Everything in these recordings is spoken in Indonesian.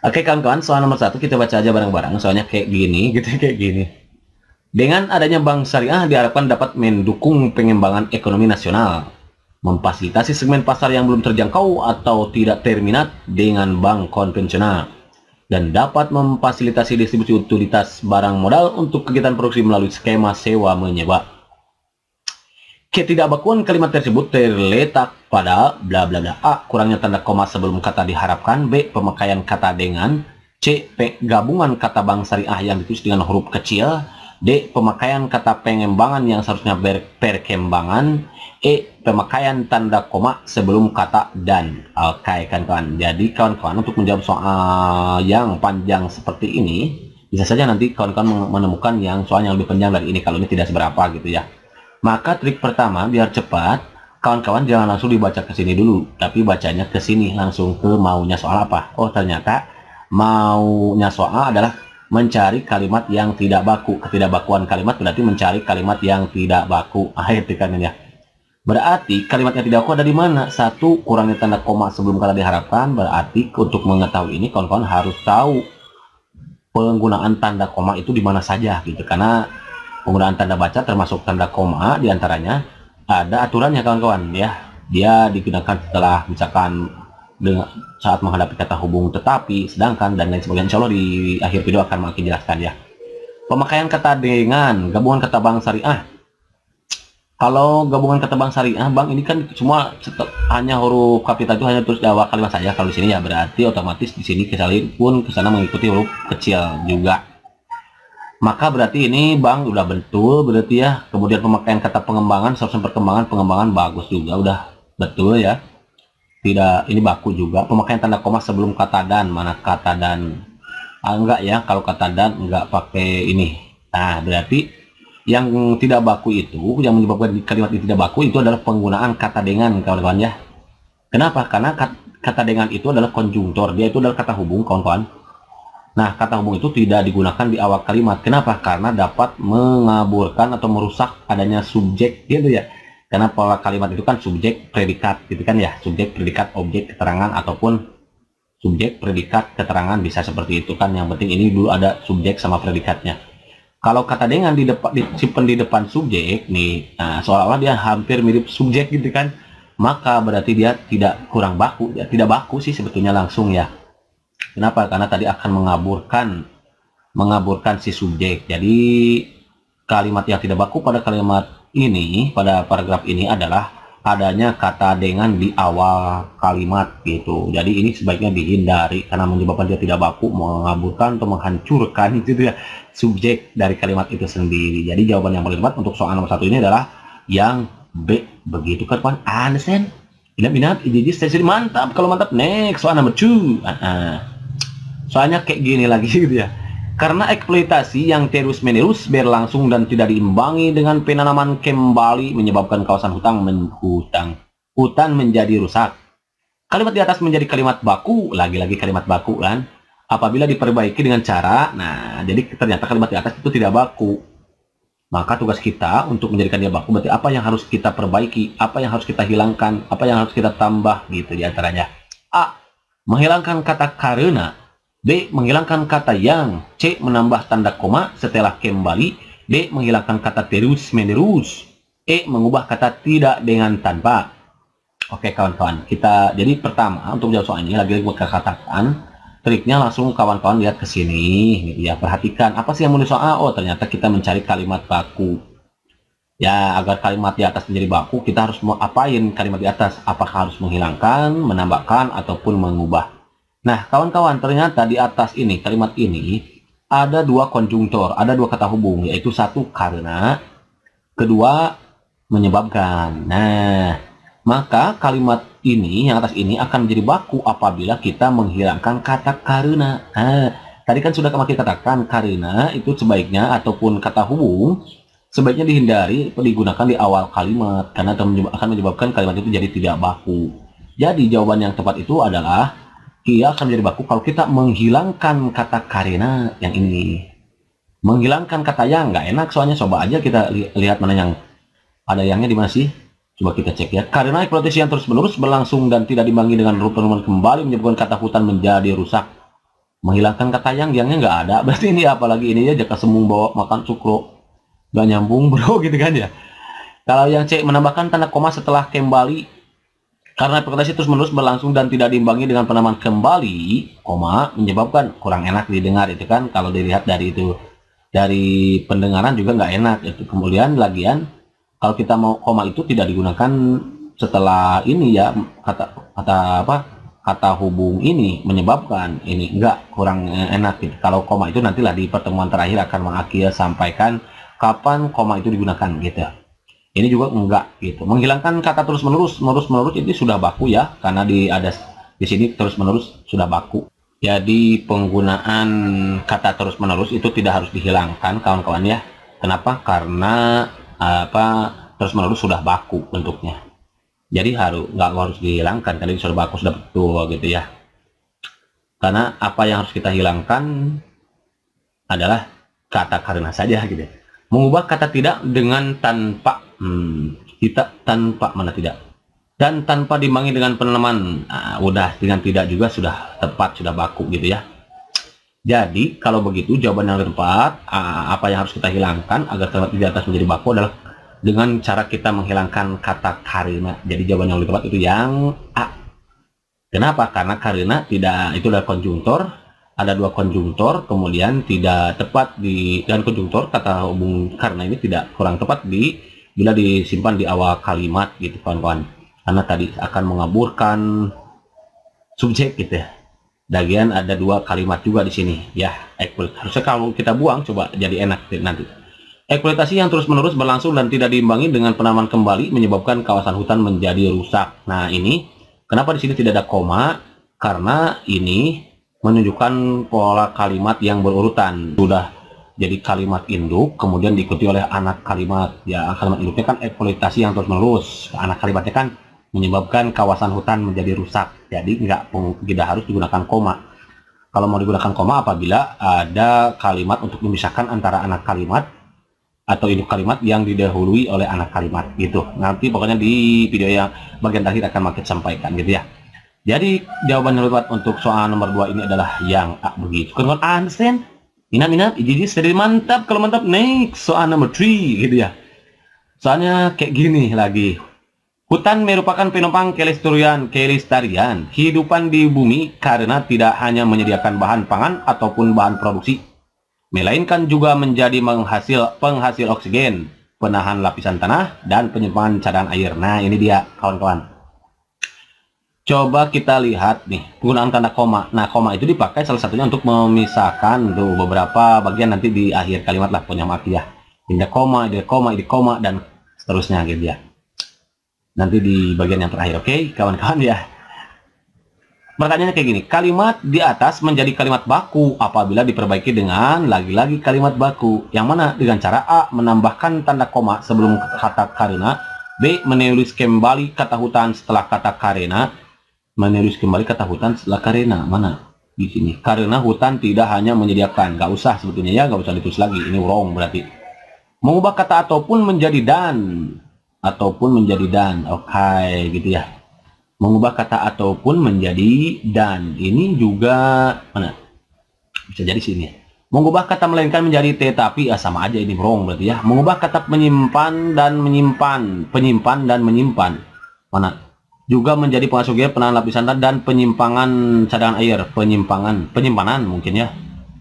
Oke kawan-kawan, soal nomor satu kita baca aja bareng-bareng. Soalnya kayak gini, gitu kayak gini. Dengan adanya bank syariah diharapkan dapat mendukung pengembangan ekonomi nasional, memfasilitasi segmen pasar yang belum terjangkau atau tidak terminat dengan bank konvensional, dan dapat memfasilitasi distribusi utilitas barang modal untuk kegiatan produksi melalui skema sewa menyebab. Ketidakbakuan kalimat tersebut terletak pada bla bla bla A kurangnya tanda koma sebelum kata diharapkan, B pemakaian kata dengan, C P gabungan kata bangsa syariah yang ditulis dengan huruf kecil, D pemakaian kata pengembangan yang seharusnya berperkembangan, E pemakaian tanda koma sebelum kata dan. Oke okay, kawan-kawan. Jadi kawan-kawan untuk menjawab soal yang panjang seperti ini bisa saja nanti kawan-kawan menemukan yang soal yang lebih panjang dari ini kalau ini tidak seberapa gitu ya. Maka trik pertama biar cepat, kawan-kawan jangan langsung dibaca ke sini dulu, tapi bacanya ke sini langsung ke maunya soal apa. Oh, ternyata maunya soal adalah mencari kalimat yang tidak baku. Ketidakbakuan kalimat berarti mencari kalimat yang tidak baku. Akhir ah, itu kan ya. Berarti kalimat yang tidak baku ada di mana? Satu, kurangnya tanda koma sebelum kata diharapkan. Berarti untuk mengetahui ini kawan-kawan harus tahu penggunaan tanda koma itu di mana saja gitu. Karena penggunaan tanda baca termasuk tanda koma diantaranya ada aturannya kawan-kawan ya dia digunakan setelah misalkan dengan saat menghadapi kata hubung tetapi sedangkan dan lain sebagainya insya di akhir video akan makin jelaskan ya pemakaian kata dengan gabungan kata bank syariah kalau gabungan kata bank syariah bang ini kan semua hanya huruf kapital itu hanya terus di kalimat saja kalau di sini ya berarti otomatis di sini kesalin pun kesana mengikuti huruf kecil juga maka berarti ini bang udah betul berarti ya kemudian pemakaian kata pengembangan subsen perkembangan pengembangan bagus juga udah betul ya tidak ini baku juga pemakaian tanda koma sebelum kata dan mana kata dan ah, enggak ya kalau kata dan enggak pakai ini nah berarti yang tidak baku itu yang menyebabkan kalimat ini tidak baku itu adalah penggunaan kata dengan kawan-kawan ya kenapa karena kata dengan itu adalah konjungtor dia itu adalah kata hubung kawan-kawan Nah, kata hubung itu tidak digunakan di awal kalimat. Kenapa? Karena dapat mengaburkan atau merusak adanya subjek gitu ya. Karena pola kalimat itu kan subjek predikat gitu kan ya. Subjek predikat objek keterangan ataupun subjek predikat keterangan bisa seperti itu kan. Yang penting ini dulu ada subjek sama predikatnya. Kalau kata dengan di depan disimpan di depan subjek nih, nah seolah-olah dia hampir mirip subjek gitu kan. Maka berarti dia tidak kurang baku, ya tidak baku sih sebetulnya langsung ya Kenapa? Karena tadi akan mengaburkan mengaburkan si subjek. Jadi kalimat yang tidak baku pada kalimat ini, pada paragraf ini adalah adanya kata dengan di awal kalimat gitu. Jadi ini sebaiknya dihindari karena menyebabkan dia tidak baku, mengaburkan atau menghancurkan gitu ya subjek dari kalimat itu sendiri. Jadi jawaban yang paling tepat untuk soal nomor satu ini adalah yang B. Begitu kan, Pak? Understand? minat inap saya stasiun mantap kalau mantap next soal nomor ah, ah. soalnya kayak gini lagi gitu ya karena eksploitasi yang terus-menerus berlangsung dan tidak diimbangi dengan penanaman kembali menyebabkan kawasan hutan menghutang. Hutan menjadi rusak. Kalimat di atas menjadi kalimat baku, lagi-lagi kalimat baku kan. Apabila diperbaiki dengan cara, nah jadi ternyata kalimat di atas itu tidak baku. Maka tugas kita untuk menjadikan dia baku berarti apa yang harus kita perbaiki, apa yang harus kita hilangkan, apa yang harus kita tambah gitu diantaranya. A. Menghilangkan kata karena. B. Menghilangkan kata yang. C. Menambah tanda koma setelah kembali. D. Menghilangkan kata terus menerus. E. Mengubah kata tidak dengan tanpa. Oke kawan-kawan, kita jadi pertama untuk jawab soal ini lagi-lagi katakan triknya langsung kawan-kawan lihat ke sini ya perhatikan apa sih yang menulis soal oh ternyata kita mencari kalimat baku ya agar kalimat di atas menjadi baku kita harus mau apain kalimat di atas apakah harus menghilangkan menambahkan ataupun mengubah nah kawan-kawan ternyata di atas ini kalimat ini ada dua konjungtor ada dua kata hubung yaitu satu karena kedua menyebabkan nah maka kalimat ini yang atas ini akan menjadi baku apabila kita menghilangkan kata karena. Ah, tadi kan sudah kami katakan karena itu sebaiknya ataupun kata hubung sebaiknya dihindari digunakan di awal kalimat karena akan menyebabkan kalimat itu jadi tidak baku. Jadi jawaban yang tepat itu adalah ia akan menjadi baku kalau kita menghilangkan kata karena yang ini. Menghilangkan kata yang nggak enak soalnya coba aja kita li lihat mana yang ada yangnya di mana sih? Coba kita cek ya. Karena eksploitasi yang terus-menerus berlangsung dan tidak dimangi dengan penemuan kembali menyebabkan kata hutan menjadi rusak. Menghilangkan kata yang, yangnya nggak ada. Berarti ini apalagi ini ya jaka semung bawa makan cukro. Nggak nyambung bro gitu kan ya. Kalau yang C menambahkan tanda koma setelah kembali karena eksploitasi terus-menerus berlangsung dan tidak diimbangi dengan penambahan kembali, koma menyebabkan kurang enak didengar itu kan kalau dilihat dari itu dari pendengaran juga nggak enak itu kemudian lagian kalau kita mau koma itu tidak digunakan setelah ini ya kata kata apa kata hubung ini menyebabkan ini enggak kurang enak gitu. kalau koma itu nantilah di pertemuan terakhir akan mengakhir sampaikan kapan koma itu digunakan gitu ini juga enggak gitu menghilangkan kata terus menerus terus menerus ini sudah baku ya karena di ada di sini terus menerus sudah baku jadi penggunaan kata terus menerus itu tidak harus dihilangkan kawan-kawan ya kenapa karena apa terus menerus sudah baku bentuknya jadi harus nggak harus dihilangkan karena sudah baku sudah betul gitu ya karena apa yang harus kita hilangkan adalah kata karena saja gitu ya. mengubah kata tidak dengan tanpa hmm, kita tanpa mana tidak dan tanpa dimangi dengan peneman nah, udah dengan tidak juga sudah tepat sudah baku gitu ya jadi kalau begitu jawaban yang tepat apa yang harus kita hilangkan agar kalimat di atas menjadi baku adalah dengan cara kita menghilangkan kata karena. Jadi jawaban yang lebih tepat itu yang A. Kenapa? Karena karena tidak itu adalah konjungtor, ada dua konjungtor, kemudian tidak tepat di dan konjungtor kata hubung karena ini tidak kurang tepat di bila disimpan di awal kalimat gitu kawan-kawan. Karena tadi akan mengaburkan subjek gitu ya. Dagian ada dua kalimat juga di sini ya equal. Harusnya kalau kita buang coba jadi enak nanti. Ekuitasi yang terus-menerus berlangsung dan tidak diimbangi dengan penanaman kembali menyebabkan kawasan hutan menjadi rusak. Nah, ini kenapa di sini tidak ada koma? Karena ini menunjukkan pola kalimat yang berurutan. Sudah jadi kalimat induk kemudian diikuti oleh anak kalimat ya kalimat induknya kan ekuitasi yang terus menerus anak kalimatnya kan menyebabkan kawasan hutan menjadi rusak. Jadi nggak tidak harus digunakan koma. Kalau mau digunakan koma apabila ada kalimat untuk memisahkan antara anak kalimat atau induk kalimat yang didahului oleh anak kalimat gitu. Nanti pokoknya di video yang bagian terakhir akan makin sampaikan gitu ya. Jadi jawaban yang lewat untuk soal nomor 2 ini adalah yang A begitu. kawan Ansen, understand? minat inap, jadi sedih mantap kalau mantap next soal nomor 3 gitu ya. Soalnya kayak gini lagi. Hutan merupakan penopang kelestarian, kelestarian kehidupan di bumi karena tidak hanya menyediakan bahan pangan ataupun bahan produksi, melainkan juga menjadi menghasil, penghasil oksigen, penahan lapisan tanah, dan penyimpanan cadangan air. Nah, ini dia, kawan-kawan. Coba kita lihat nih, penggunaan tanda koma. Nah, koma itu dipakai salah satunya untuk memisahkan tuh beberapa bagian nanti di akhir kalimat lah, punya ya. Ini koma, ide koma, ide koma, dan seterusnya gitu ya nanti di bagian yang terakhir. Oke, okay? kawan-kawan ya. Pertanyaannya kayak gini, kalimat di atas menjadi kalimat baku apabila diperbaiki dengan lagi-lagi kalimat baku. Yang mana dengan cara A menambahkan tanda koma sebelum kata karena, B menulis kembali kata hutan setelah kata karena, menulis kembali kata hutan setelah karena. Mana? Di sini. Karena hutan tidak hanya menyediakan, Gak usah sebetulnya ya, gak usah ditulis lagi. Ini wrong berarti. Mengubah kata ataupun menjadi dan ataupun menjadi dan oke okay, gitu ya mengubah kata ataupun menjadi dan ini juga mana bisa jadi sini mengubah kata melainkan menjadi tetapi ya ah, sama aja ini wrong berarti ya mengubah kata menyimpan dan menyimpan penyimpan dan menyimpan mana juga menjadi pengasuh gear penahan lapisan dan penyimpangan cadangan air penyimpangan penyimpanan mungkin ya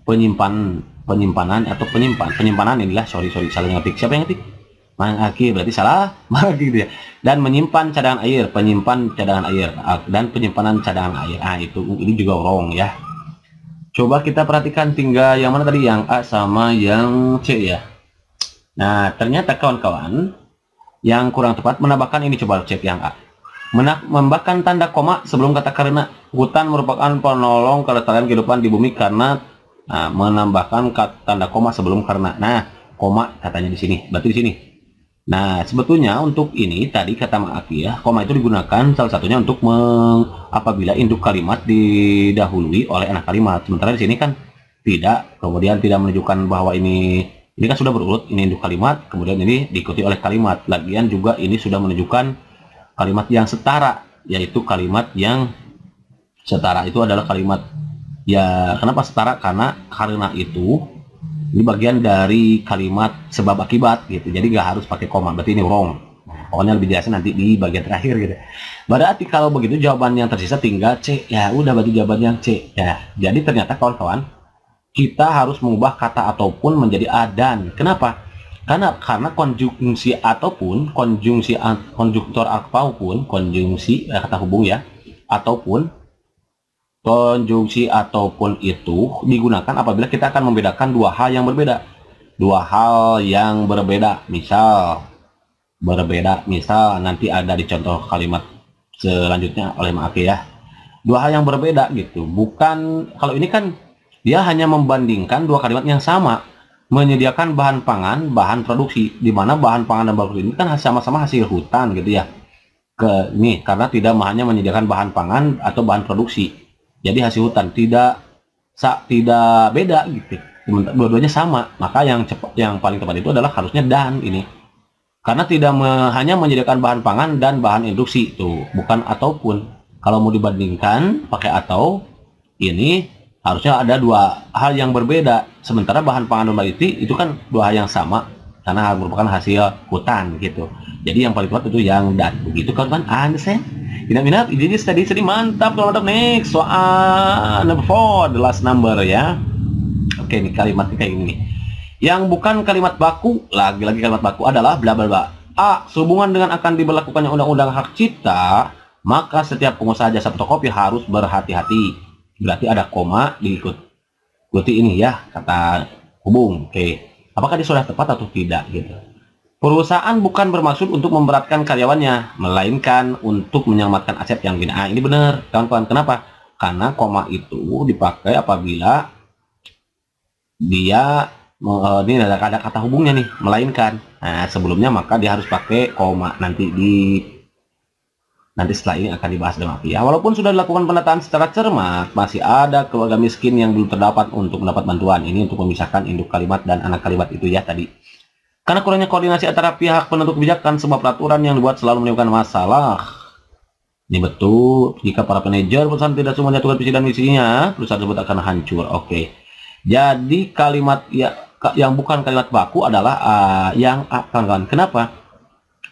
penyimpan penyimpanan atau penyimpan penyimpanan inilah sorry sorry salah ngetik siapa yang ngetik mangaki berarti salah mangaki dia dan menyimpan cadangan air penyimpan cadangan air ah, dan penyimpanan cadangan air ah itu uh, ini juga wrong ya coba kita perhatikan tinggal yang mana tadi yang A sama yang C ya nah ternyata kawan-kawan yang kurang tepat menambahkan ini coba cek yang A menambahkan tanda koma sebelum kata karena hutan merupakan penolong keletakan kehidupan di bumi karena nah, menambahkan tanda koma sebelum karena nah koma katanya di sini berarti di sini Nah, sebetulnya untuk ini tadi kata maaf ya, koma itu digunakan salah satunya untuk meng, apabila induk kalimat didahului oleh anak kalimat. Sementara di sini kan tidak, kemudian tidak menunjukkan bahwa ini ini kan sudah berurut, ini induk kalimat, kemudian ini diikuti oleh kalimat. Lagian juga ini sudah menunjukkan kalimat yang setara, yaitu kalimat yang setara itu adalah kalimat ya kenapa setara karena karena itu ini bagian dari kalimat sebab akibat gitu. Jadi nggak harus pakai koma. Berarti ini wrong. Pokoknya lebih jelasnya nanti di bagian terakhir gitu. Berarti kalau begitu jawaban yang tersisa tinggal C. Ya udah berarti jawaban yang C. Ya, jadi ternyata kawan-kawan kita harus mengubah kata ataupun menjadi A dan Kenapa? Karena karena konjungsi ataupun konjungsi konjuktor apa konjungsi eh, kata hubung ya ataupun Konjungsi ataupun itu digunakan apabila kita akan membedakan dua hal yang berbeda. Dua hal yang berbeda, misal berbeda, misal nanti ada di contoh kalimat selanjutnya oleh Ma'afi ya. Dua hal yang berbeda gitu. Bukan kalau ini kan dia hanya membandingkan dua kalimat yang sama, menyediakan bahan pangan, bahan produksi, di mana bahan pangan dan bahan produksi ini kan sama-sama hasil hutan gitu ya. Ke nih karena tidak hanya menyediakan bahan pangan atau bahan produksi jadi hasil hutan tidak sa, tidak beda gitu dua-duanya sama maka yang cepat yang paling tepat itu adalah harusnya dan ini karena tidak me, hanya menyediakan bahan pangan dan bahan induksi itu bukan ataupun kalau mau dibandingkan pakai atau ini harusnya ada dua hal yang berbeda sementara bahan pangan normality itu itu kan dua hal yang sama karena merupakan hasil hutan gitu jadi yang paling kuat itu yang dan begitu kan kan aneh Inap-inap, ini tadi sedih mantap kalau mantap nih soal number four, the last number ya. Oke, ini kalimatnya kayak ini. Yang bukan kalimat baku, lagi-lagi kalimat baku adalah bla bla bla. A. Sehubungan dengan akan diberlakukannya undang-undang hak cipta, maka setiap pengusaha jasa fotokopi harus berhati-hati. Berarti ada koma diikut. Ikuti ini ya, kata hubung. Oke. Apakah dia sudah tepat atau tidak gitu. Perusahaan bukan bermaksud untuk memberatkan karyawannya, melainkan untuk menyelamatkan aset yang bina. Ah ini benar, kawan-kawan. Kenapa? Karena koma itu dipakai apabila dia e, ini ada, ada kata hubungnya nih, melainkan. Nah, sebelumnya maka dia harus pakai koma nanti di nanti setelah ini akan dibahas dalam api ya, Walaupun sudah dilakukan penataan secara cermat, masih ada keluarga miskin yang belum terdapat untuk mendapat bantuan. Ini untuk memisahkan induk kalimat dan anak kalimat itu ya tadi. Karena kurangnya koordinasi antara pihak penentu kebijakan sebab peraturan yang dibuat selalu menimbulkan masalah. Ini betul. Jika para manajer perusahaan tidak semua menyatukan visi dan misinya, perusahaan tersebut akan hancur. Oke. Okay. Jadi kalimat ya yang bukan kalimat baku adalah uh, yang akan. Ah, kenapa?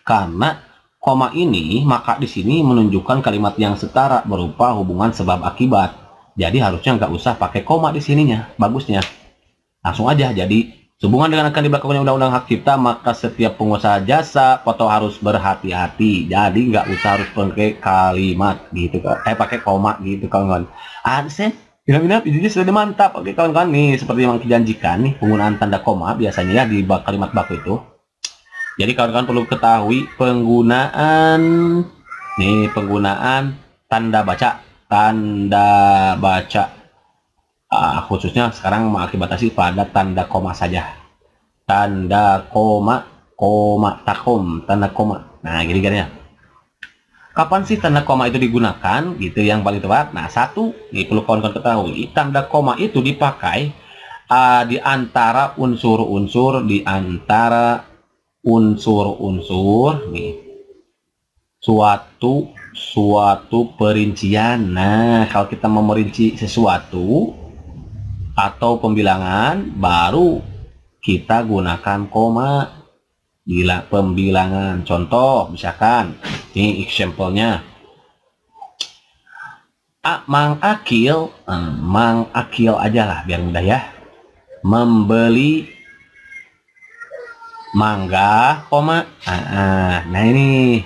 Karena koma ini maka di sini menunjukkan kalimat yang setara berupa hubungan sebab akibat. Jadi harusnya nggak usah pakai koma di sininya. Bagusnya langsung aja jadi Sehubungan dengan akan diberlakukannya Undang-Undang Hak Cipta, maka setiap pengusaha jasa foto harus berhati-hati. Jadi nggak usah harus pakai kalimat gitu, eh pakai koma gitu kawan-kawan. Adsen, Inap-inap, ini sudah mantap. Oke kawan-kawan, nih seperti yang dijanjikan nih penggunaan tanda koma biasanya ya di kalimat baku itu. Jadi kawan-kawan perlu ketahui penggunaan nih penggunaan tanda baca, tanda baca uh, khususnya sekarang mengakibatasi pada tanda koma saja tanda koma koma takom tanda koma nah gini gini ya kapan sih tanda koma itu digunakan gitu yang paling tepat nah satu ini perlu gitu kawan-kawan ketahui tanda koma itu dipakai uh, di antara unsur-unsur di antara unsur-unsur nih suatu suatu perincian nah kalau kita memerinci sesuatu atau pembilangan baru kita gunakan koma bila pembilangan contoh misalkan ini example-nya mang akil eh, mang akil aja lah biar mudah ya membeli mangga koma ah, ah, nah ini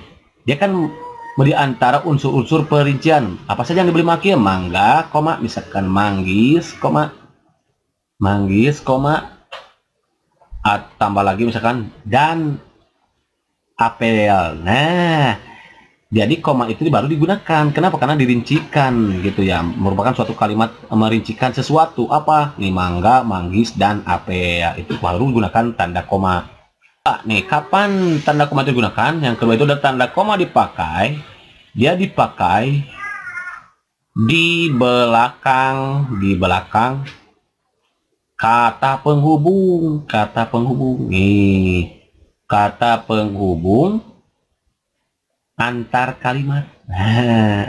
dia kan di antara unsur-unsur perincian apa saja yang dibeli makil mangga koma misalkan manggis koma manggis, koma, at, tambah lagi misalkan dan apel. Nah, jadi koma itu baru digunakan. Kenapa? Karena dirincikan gitu ya. Merupakan suatu kalimat merincikan sesuatu apa? Nih mangga, manggis dan apel. Itu baru digunakan tanda koma. Nah, nih kapan tanda koma itu digunakan? Yang kedua itu ada tanda koma dipakai. Dia dipakai di belakang di belakang kata penghubung kata penghubung nih kata penghubung antar kalimat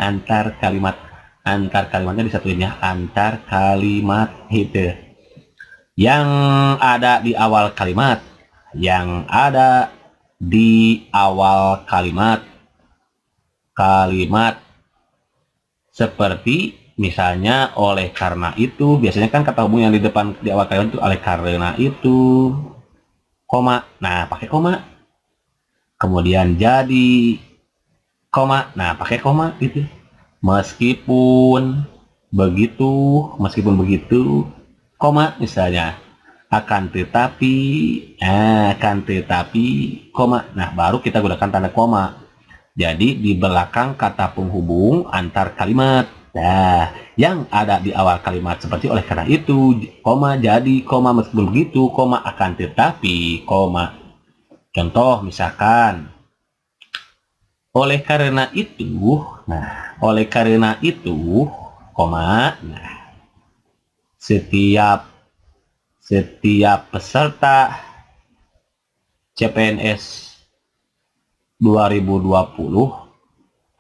antar kalimat antar kalimatnya disatuin ya antar kalimat itu yang ada di awal kalimat yang ada di awal kalimat kalimat seperti misalnya oleh karena itu biasanya kan kata hubung yang di depan di awal kalimat itu oleh karena itu koma nah pakai koma kemudian jadi koma nah pakai koma gitu meskipun begitu meskipun begitu koma misalnya akan tetapi eh, akan tetapi koma nah baru kita gunakan tanda koma jadi di belakang kata penghubung antar kalimat Nah, yang ada di awal kalimat seperti oleh karena itu, koma jadi, koma meskipun begitu, koma akan tetapi, koma. Contoh misalkan, oleh karena itu, nah, oleh karena itu, koma, nah, setiap setiap peserta CPNS 2020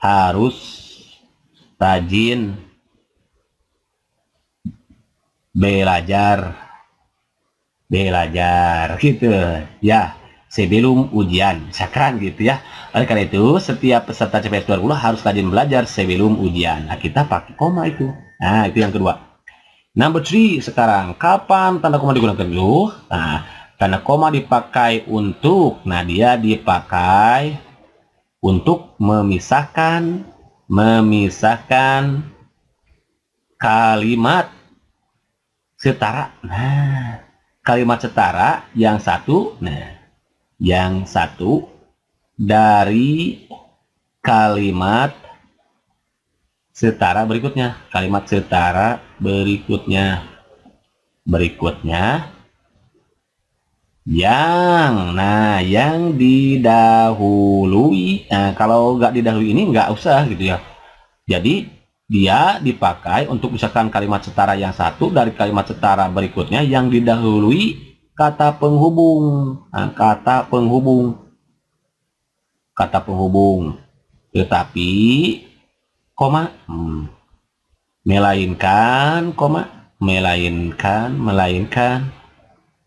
harus rajin, belajar, belajar gitu ya sebelum ujian sekarang gitu ya oleh karena itu setiap peserta CPNS 2020 harus rajin belajar sebelum ujian nah kita pakai koma itu nah itu yang kedua number three sekarang kapan tanda koma digunakan dulu nah tanda koma dipakai untuk nah dia dipakai untuk memisahkan memisahkan kalimat setara. Nah, kalimat setara yang satu, nah, yang satu dari kalimat setara berikutnya. Kalimat setara berikutnya. Berikutnya yang nah yang didahului nah kalau nggak didahului ini nggak usah gitu ya jadi dia dipakai untuk misalkan kalimat setara yang satu dari kalimat setara berikutnya yang didahului kata penghubung nah, kata penghubung kata penghubung tetapi koma hmm, melainkan koma melainkan melainkan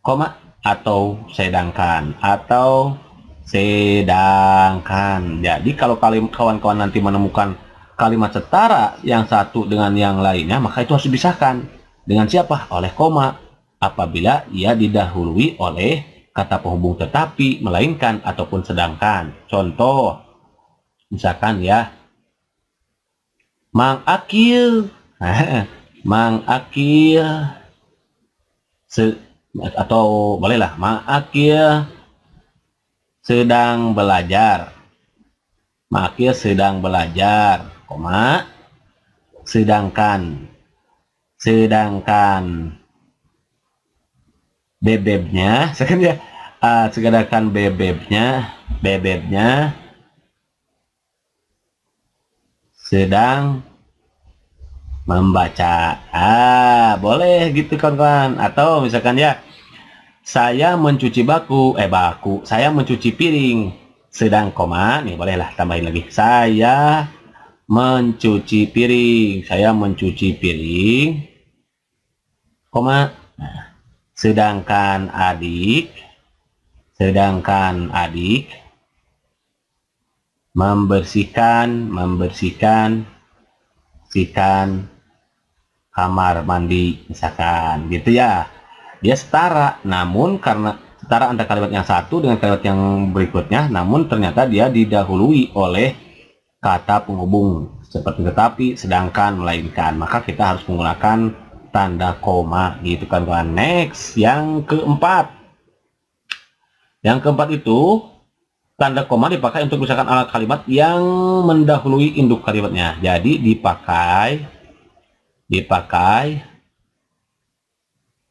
koma atau sedangkan atau sedangkan. Jadi kalau kawan-kawan nanti menemukan kalimat setara yang satu dengan yang lainnya, maka itu harus dipisahkan. Dengan siapa? Oleh koma. Apabila ia didahului oleh kata penghubung tetapi, melainkan ataupun sedangkan. Contoh, misalkan ya, Mang Akil, Mang Akil, atau bolehlah makia ya sedang belajar makia ya sedang belajar koma sedangkan sedangkan bebebnya sekarang ya uh, segerakan bebebnya bebebnya sedang membaca. Ah, boleh gitu kawan-kawan. Atau misalkan ya, saya mencuci baku, eh baku, saya mencuci piring. Sedang koma, nih bolehlah tambahin lagi. Saya mencuci piring, saya mencuci piring. Koma. Nah, sedangkan adik, sedangkan adik membersihkan, membersihkan, sikan kamar mandi misalkan gitu ya dia setara namun karena setara antara kalimat yang satu dengan kalimat yang berikutnya namun ternyata dia didahului oleh kata penghubung seperti tetapi sedangkan melainkan maka kita harus menggunakan tanda koma gitu kan kawan next yang keempat yang keempat itu tanda koma dipakai untuk misalkan alat kalimat yang mendahului induk kalimatnya jadi dipakai dipakai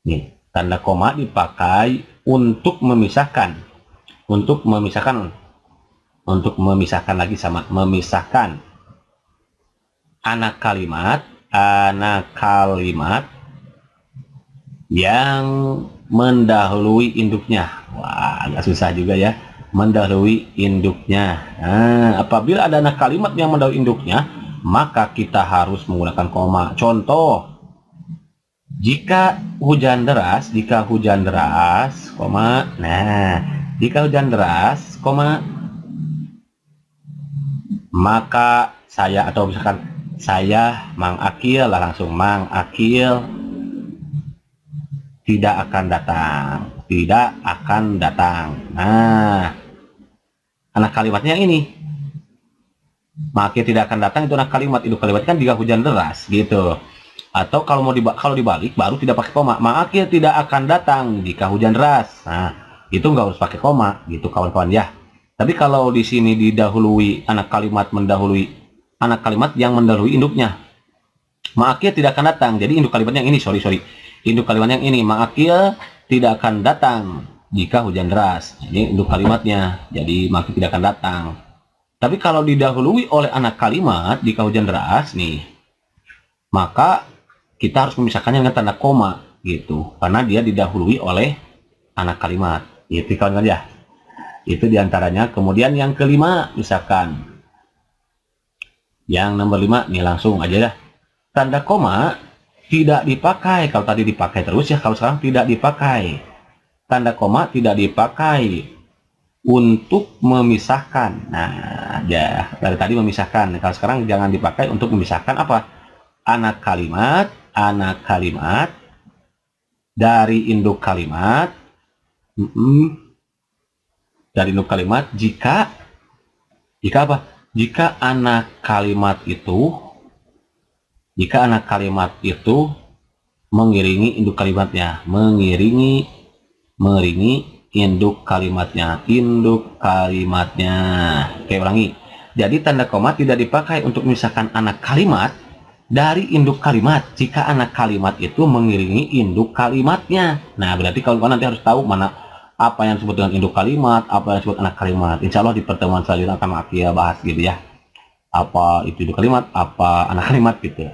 nih tanda koma dipakai untuk memisahkan untuk memisahkan untuk memisahkan lagi sama memisahkan anak kalimat anak kalimat yang mendahului induknya wah agak susah juga ya mendahului induknya nah, apabila ada anak kalimat yang mendahului induknya maka kita harus menggunakan koma. Contoh, jika hujan deras, jika hujan deras, koma, nah, jika hujan deras, koma, maka saya atau misalkan saya Mang Akil lah langsung Mang Akil tidak akan datang, tidak akan datang. Nah, anak kalimatnya yang ini, maka tidak akan datang itu anak kalimat itu kalimat kan jika hujan deras gitu atau kalau mau dibalik, kalau dibalik baru tidak pakai koma maka tidak akan datang jika hujan deras nah itu nggak harus pakai koma gitu kawan-kawan ya tapi kalau di sini didahului anak kalimat mendahului anak kalimat yang mendahului induknya maka tidak akan datang jadi induk kalimat yang ini sorry sorry induk kalimat yang ini maka tidak akan datang jika hujan deras ini induk kalimatnya jadi maka tidak akan datang tapi kalau didahului oleh anak kalimat di kajian deras nih, maka kita harus memisahkannya dengan tanda koma gitu, karena dia didahului oleh anak kalimat. Itu kawan ya. Itu diantaranya. Kemudian yang kelima, misalkan yang nomor lima nih langsung aja ya. Tanda koma tidak dipakai. Kalau tadi dipakai terus ya, kalau sekarang tidak dipakai. Tanda koma tidak dipakai untuk memisahkan. Nah, ya dari tadi memisahkan. Nah, kalau sekarang jangan dipakai untuk memisahkan apa? Anak kalimat, anak kalimat dari induk kalimat, mm -mm, dari induk kalimat jika jika apa? Jika anak kalimat itu jika anak kalimat itu mengiringi induk kalimatnya, mengiringi mengiringi induk kalimatnya induk kalimatnya oke ulangi jadi tanda koma tidak dipakai untuk misalkan anak kalimat dari induk kalimat jika anak kalimat itu mengiringi induk kalimatnya nah berarti kalau kalian nanti harus tahu mana apa yang disebut dengan induk kalimat, apa yang disebut anak kalimat. Insya Allah di pertemuan selanjutnya akan ya bahas gitu ya. Apa itu induk kalimat, apa anak kalimat gitu.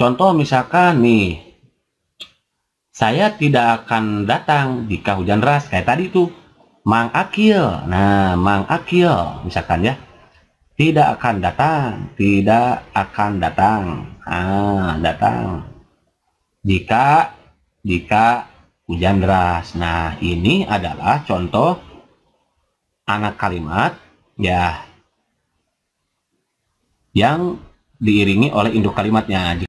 Contoh misalkan nih, saya tidak akan datang jika hujan deras kayak tadi tuh Mang Akil nah Mang Akil misalkan ya tidak akan datang tidak akan datang ah datang jika jika hujan deras nah ini adalah contoh anak kalimat ya yang diiringi oleh induk kalimatnya